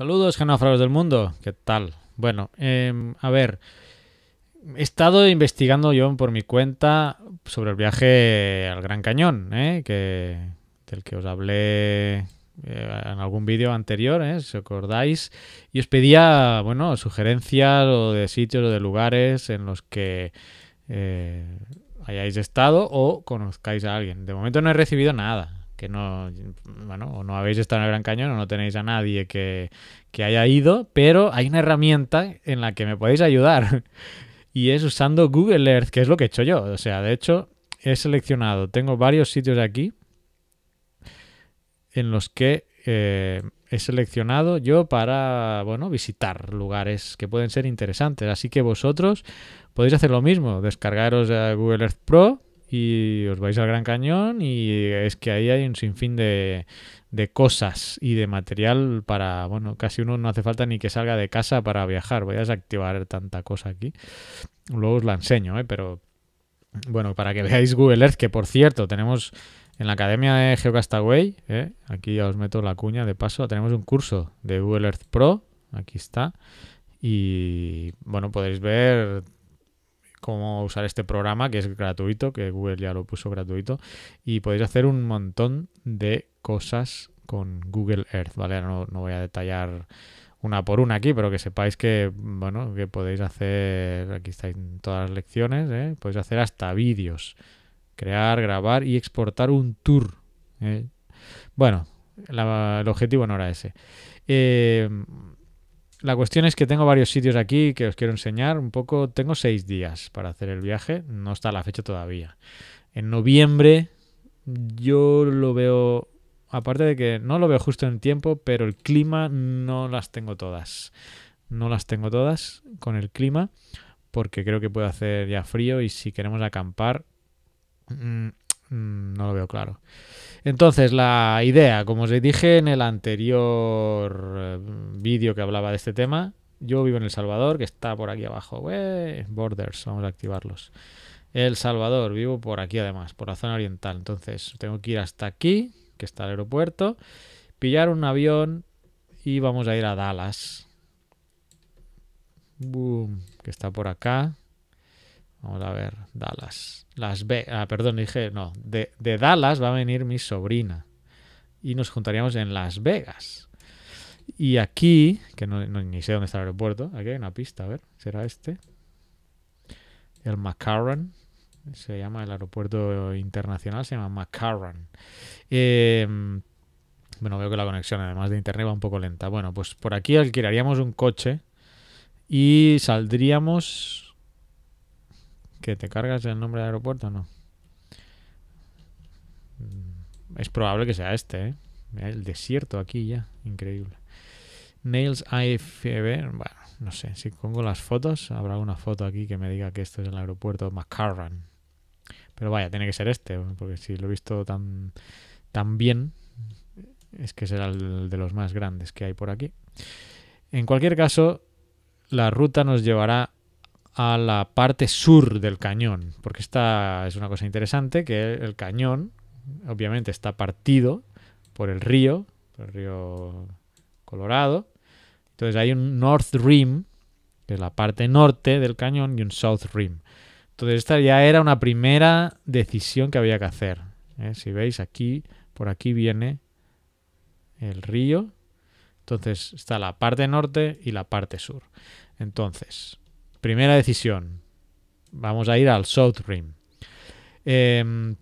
Saludos, genófragos del mundo. ¿Qué tal? Bueno, em, a ver. He estado investigando yo por mi cuenta sobre el viaje al Gran Cañón, ¿eh? que, del que os hablé eh, en algún vídeo anterior, ¿eh? os acordáis, y os pedía, bueno, sugerencias o de sitios o de lugares en los que eh, hayáis estado o conozcáis a alguien. De momento no he recibido nada, que no, bueno, o no habéis estado en el Gran Cañón o no tenéis a nadie que, haya ido, pero hay una herramienta en la que me podéis ayudar y es usando Google Earth, que es lo que he hecho yo. O sea, de hecho, he seleccionado, tengo varios sitios aquí en los que eh, he seleccionado yo para, bueno, visitar lugares que pueden ser interesantes. Así que vosotros podéis hacer lo mismo, descargaros a Google Earth Pro y os vais al Gran Cañón y es que ahí hay un sinfín de, de cosas y de material para, bueno, casi uno no hace falta ni que salga de casa para viajar. Voy a desactivar tanta cosa aquí. Luego os la enseño, ¿eh? pero bueno, para que veáis Google Earth, que por cierto, tenemos en la Academia de Geocastaway, ¿eh? aquí ya os meto la cuña de paso, tenemos un curso de Google Earth Pro, aquí está, y bueno, podéis ver cómo usar este programa que es gratuito, que Google ya lo puso gratuito, y podéis hacer un montón de cosas con Google Earth, ¿vale? No, voy a detallar una por una aquí, pero que sepáis que, bueno, que podéis hacer, aquí estáis en todas las lecciones, ¿eh? podéis hacer hasta vídeos, crear, grabar y exportar un tour. ¿eh? Bueno, el objetivo no era ese. Eh, la cuestión es que tengo varios sitios aquí que os quiero enseñar. Un poco, tengo seis días para hacer el viaje. No está la fecha todavía. En noviembre yo lo veo, aparte de que no lo veo justo en tiempo, pero el clima no las tengo todas. No las tengo todas con el clima porque creo que puede hacer ya frío y si queremos acampar, mm, mm, no lo veo claro. Entonces, la idea, como os dije en el anterior eh, vídeo que hablaba de este tema, yo vivo en El Salvador, que está por aquí abajo. Eh, borders, vamos a activarlos. El Salvador, vivo por aquí además, por la zona oriental. Entonces, tengo que ir hasta aquí, que está el aeropuerto, pillar un avión y vamos a ir a Dallas. Boom, que está por acá. Vamos a ver, Dallas. Las Vegas. ah, perdón, dije, no, de, Dallas va a venir mi sobrina. Y nos juntaríamos en Las Vegas. Y aquí, que no, ni sé dónde está el aeropuerto, aquí hay una pista, a ver, será este. El McCarran, se llama el aeropuerto internacional, se llama McCarran. Em, bueno, veo que la conexión, además de internet, va un poco lenta. Bueno, pues por aquí alquilaríamos un coche y saldríamos ¿Que te cargas el nombre del aeropuerto o no? Mm, es probable que sea este, ¿eh? El desierto aquí ya, increíble. Nails IFB, bueno, no sé, si pongo las fotos, habrá una foto aquí que me diga que esto es el aeropuerto McCarran. Pero vaya, tiene que ser este, porque si lo he visto tan, tan bien, es que será el de los más grandes que hay por aquí. En cualquier caso, la ruta nos llevará a la parte sur del cañón, porque esta es una cosa interesante, que el cañón obviamente está partido por el río, por el río Colorado. Entonces hay un North Rim, que es la parte norte del cañón, y un South Rim. Entonces esta ya era una primera decisión que había que hacer. ¿eh? Si veis aquí, por aquí viene el río. Entonces está la parte norte y la parte sur. Entonces, Primera decisión. Vamos a ir al South Rim. Em,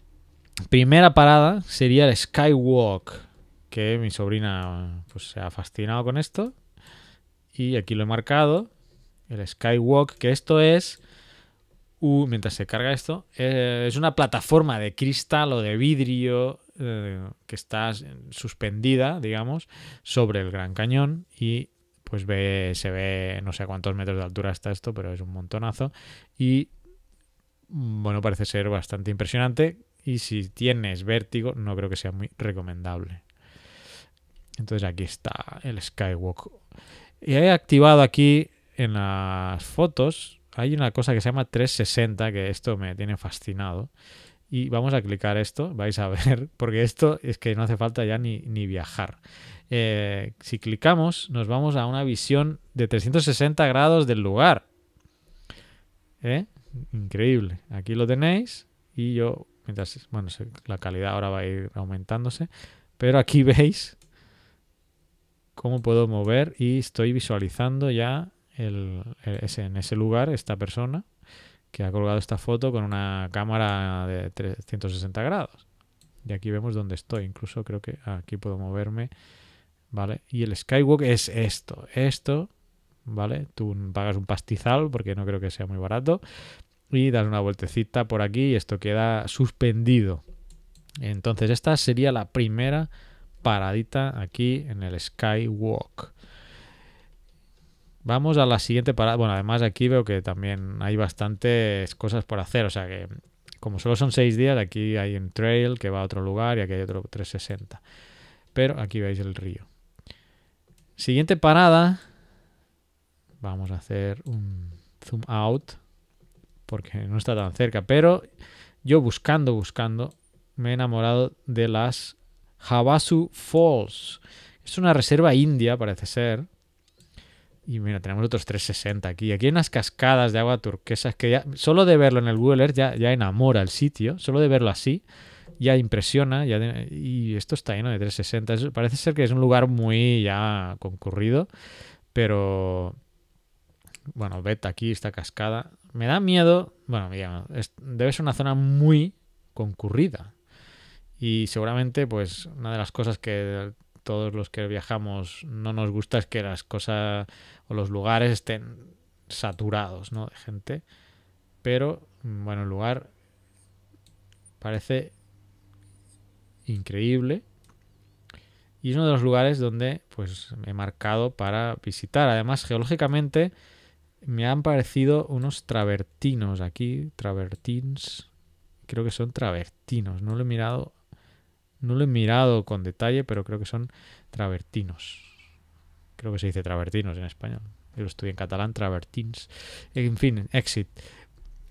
primera parada sería el Skywalk. Que mi sobrina pues, se ha fascinado con esto. Y aquí lo he marcado. El Skywalk, que esto es. mientras se carga esto, eh, es una plataforma de cristal o de vidrio eh, que está suspendida, digamos, sobre el Gran Cañón y pues ve, se ve no sé cuántos metros de altura está esto, pero es un montonazo. Y mm, bueno, parece ser bastante impresionante. Y si tienes vértigo, no creo que sea muy recomendable. Entonces aquí está el Skywalk. Y he activado aquí en las fotos, hay una cosa que se llama 360, que esto me tiene fascinado. Y vamos a clicar esto, vais a ver, porque esto es que no hace falta ya ni, ni viajar. Eh, si clicamos, nos vamos a una visión de 360 grados del lugar. ¿Eh? Increíble. Aquí lo tenéis y yo, mientras, bueno, la calidad ahora va a ir aumentándose, pero aquí veis cómo puedo mover y estoy visualizando ya en ese lugar esta persona que ha colgado esta foto con una cámara de 360 grados. Y aquí vemos dónde estoy. Incluso creo que aquí puedo moverme ¿vale? Y el Skywalk es esto, esto, ¿vale? Tú pagas un pastizal porque no creo que sea muy barato y das una vueltecita por aquí y esto queda suspendido. Entonces esta sería la primera paradita aquí en el Skywalk. Vamos a la siguiente parada. Bueno, además aquí veo que también hay bastantes cosas por hacer. O sea que como solo son seis días, aquí hay un trail que va a otro lugar y aquí hay otro 360. Pero aquí veis el río. Siguiente parada. Vamos a hacer un zoom out porque no está tan cerca. Pero yo buscando, buscando, me he enamorado de las Havasu Falls. Es una reserva india, parece ser. Y mira, tenemos otros 360 aquí. Aquí hay unas cascadas de agua turquesas que ya, solo de verlo en el Google ya, ya enamora el sitio. Solo de verlo así ya impresiona ya y esto está lleno de 360. parece ser que es un lugar muy ya concurrido, pero bueno, vete aquí esta cascada. Me da miedo, bueno, mira, debe ser una zona muy concurrida y seguramente pues una de las cosas que todos los que viajamos no nos gusta es que las cosas o los lugares estén saturados ¿no? de gente pero bueno el lugar parece increíble. Y es uno de los lugares donde pues, me he marcado para visitar. Además, geológicamente me han parecido unos travertinos aquí. Travertins. Creo que son travertinos. No lo he mirado. No lo he mirado con detalle, pero creo que son travertinos. Creo que se dice travertinos en español. Yo lo estudié en catalán, travertins. En fin, exit.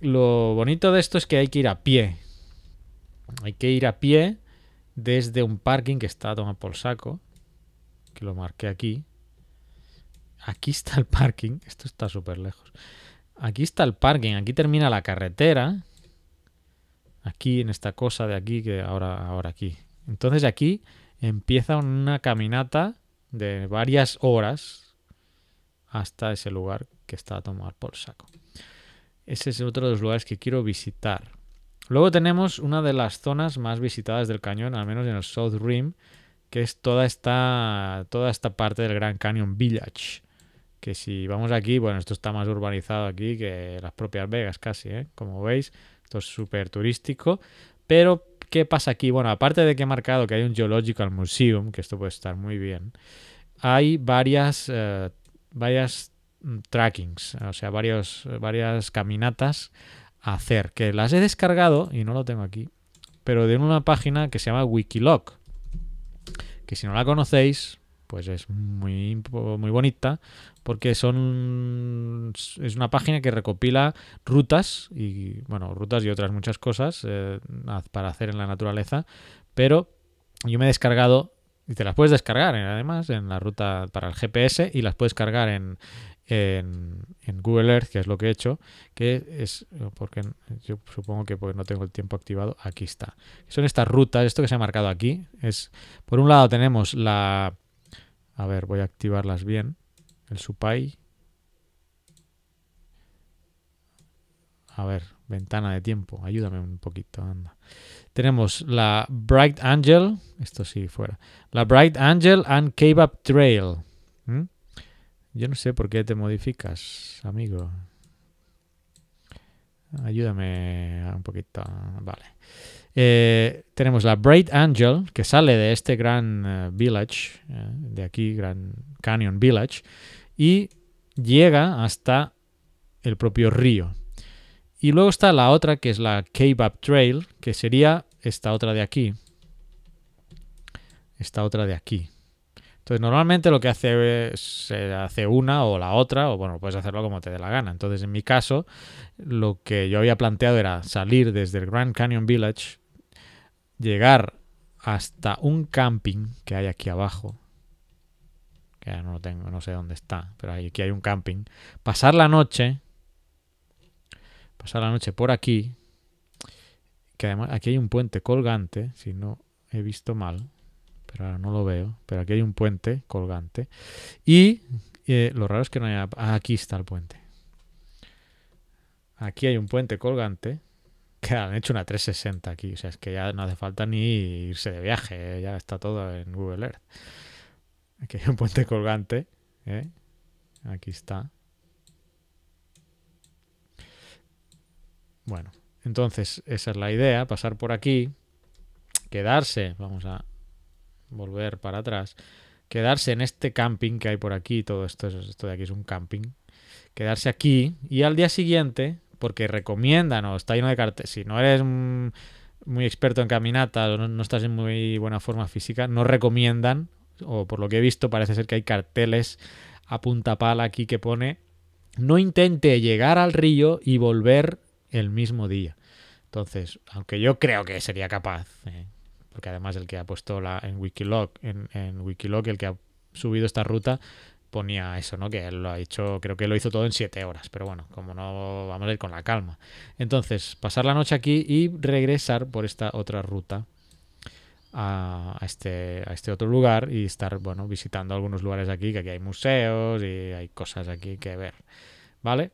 Lo bonito de esto es que hay que ir a pie. Hay que ir a pie desde un parking que está a tomar por saco, que lo marqué aquí. Aquí está el parking, esto está súper lejos. Aquí está el parking, aquí termina la carretera. Aquí en esta cosa de aquí, que ahora, ahora aquí. Entonces aquí empieza una caminata de varias horas hasta ese lugar que está a tomar por saco. Ese es otro de los lugares que quiero visitar. Luego tenemos una de las zonas más visitadas del cañón, al menos en el South Rim, que es toda esta, toda esta parte del Grand Canyon Village. Que si vamos aquí, bueno, esto está más urbanizado aquí que las propias Vegas casi, ¿eh? como veis, esto es súper turístico. Pero, ¿qué pasa aquí? Bueno, aparte de que he marcado que hay un Geological Museum, que esto puede estar muy bien, hay varias, eh, varias mm, trackings, o sea, varios, varias caminatas hacer, que las he descargado, y no lo tengo aquí, pero de una página que se llama Wikiloc, que si no la conocéis, pues es muy, muy bonita, porque son es una página que recopila rutas, y bueno, rutas y otras muchas cosas eh, para hacer en la naturaleza, pero yo me he descargado y te las puedes descargar eh, además en la ruta para el GPS y las puedes cargar en, en, Google Earth, que es lo que he hecho, que es, porque yo supongo que pues, no tengo el tiempo activado, aquí está. Son estas rutas, esto que se ha marcado aquí, es, por un lado tenemos la, a ver, voy a activarlas bien, el SUPAI, a ver, ventana de tiempo, ayúdame un poquito, anda. Tenemos la Bright Angel, esto sí fuera, la Bright Angel and Cave Up Trail. ¿Mm? Yo no sé por qué te modificas, amigo. Ayúdame un poquito. Vale. Eh, tenemos la Bright Angel, que sale de este gran eh, village, eh, de aquí, Gran Canyon Village, y llega hasta el propio río. Y luego está la otra, que es la k Trail, que sería esta otra de aquí. Esta otra de aquí. Entonces, normalmente lo que hace es, se hace una o la otra, o bueno, puedes hacerlo como te dé la gana. Entonces, en mi caso, lo que yo había planteado era salir desde el Grand Canyon Village, llegar hasta un camping que hay aquí abajo, que ya no lo tengo, no sé dónde está, pero aquí hay un camping, pasar la noche, pasar la noche por aquí, que además aquí hay un puente colgante, si no he visto mal, pero ahora no lo veo. Pero aquí hay un puente colgante. Y eh, lo raro es que no haya... Ah, aquí está el puente. Aquí hay un puente colgante que han hecho una 360 aquí. O sea, es que ya no hace falta ni irse de viaje. Eh, ya está todo en Google Earth. Aquí hay un puente colgante. Eh, aquí está. Bueno, entonces esa es la idea. Pasar por aquí. Quedarse. Vamos a volver para atrás, quedarse en este camping que hay por aquí, todo esto, esto de aquí es un camping, quedarse aquí y al día siguiente, porque recomiendan o está lleno de carteles, si no eres muy experto en caminatas o no, estás en muy buena forma física, no recomiendan, o por lo que he visto parece ser que hay carteles a punta pala aquí que pone, no intente llegar al río y volver el mismo día. Entonces, aunque yo creo que sería capaz, ¿eh? porque además el que ha puesto la, en Wikiloc, en, el que ha subido esta ruta ponía eso, ¿no? Que él lo ha hecho, creo que lo hizo todo en siete horas, pero bueno, como no, vamos a ir con la calma. Entonces, pasar la noche aquí y regresar por esta otra ruta a, a, este, a este otro lugar y estar, bueno, visitando algunos lugares aquí, que aquí hay museos y hay cosas aquí que ver, ¿vale?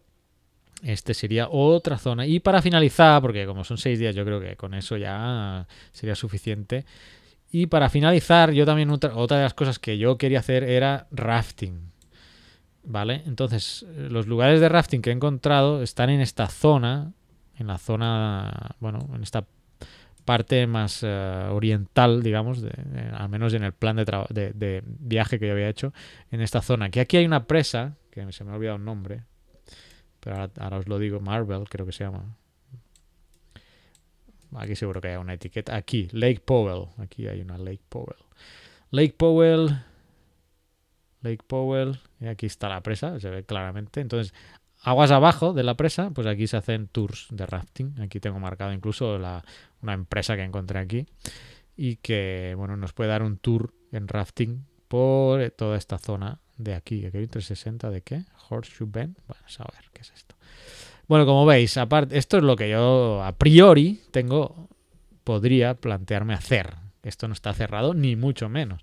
Este sería otra zona. Y para finalizar, porque como son seis días, yo creo que con eso ya sería suficiente. Y para finalizar, yo también otra, de las cosas que yo quería hacer era rafting. ¿Vale? Entonces, eh, los lugares de rafting que he encontrado están en esta zona, en la zona, bueno, en esta parte más eh, oriental, digamos, al menos en el plan de, de, viaje que yo había hecho, en esta zona. Que aquí hay una presa, que se me ha olvidado el nombre, pero ahora, os lo digo, Marvel creo que se llama. Aquí seguro que hay una etiqueta. Aquí, Lake Powell. Aquí hay una Lake Powell. Lake Powell. Lake Powell. Y aquí está la presa, se ve claramente. Entonces, aguas abajo de la presa, pues aquí se hacen tours de rafting. Aquí tengo marcado incluso una empresa que encontré aquí y que bueno nos puede dar un tour en rafting por toda esta zona de aquí, aquí hay 360 de qué? Horseshoe Bend. vamos a ver qué es esto. Bueno, como veis, aparte, esto es lo que yo a priori tengo, podría plantearme hacer. Esto no está cerrado, ni mucho menos.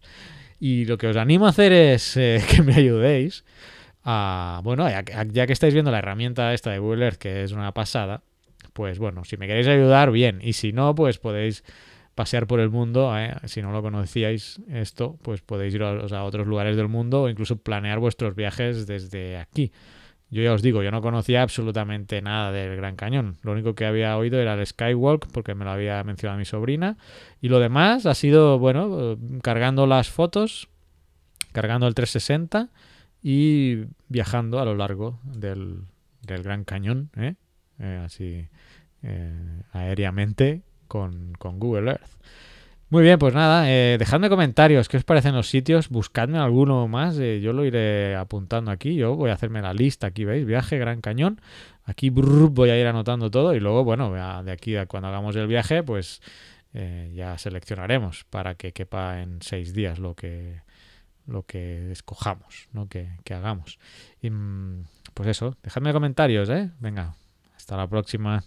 Y lo que os animo a hacer es eh, que me ayudéis Bueno, ya, ya que estáis viendo la herramienta esta de Google Earth, que es una pasada, pues bueno, si me queréis ayudar, bien. Y si no, pues podéis pasear por el mundo. ¿eh? Si no lo conocíais esto, pues podéis ir a, otros lugares del mundo o incluso planear vuestros viajes desde aquí. Yo ya os digo, yo no conocía absolutamente nada del Gran Cañón. Lo único que había oído era el Skywalk, porque me lo había mencionado mi sobrina. Y lo demás ha sido, bueno, cargando las fotos, cargando el 360 y viajando a lo largo del, Gran Cañón, Eh, eh así eh, aéreamente con, Google Earth. Muy bien, pues nada, eh, dejadme comentarios, qué os parecen los sitios, buscadme alguno más, eh, yo lo iré apuntando aquí, yo voy a hacerme la lista, aquí veis, viaje, Gran Cañón, aquí voy a ir anotando todo y luego, bueno, de aquí a cuando hagamos el viaje, pues eh, ya seleccionaremos para que quepa en seis días lo que, lo que escojamos, ¿no? que, hagamos. Y, mm, pues eso, dejadme comentarios, ¿eh? Venga, hasta la próxima.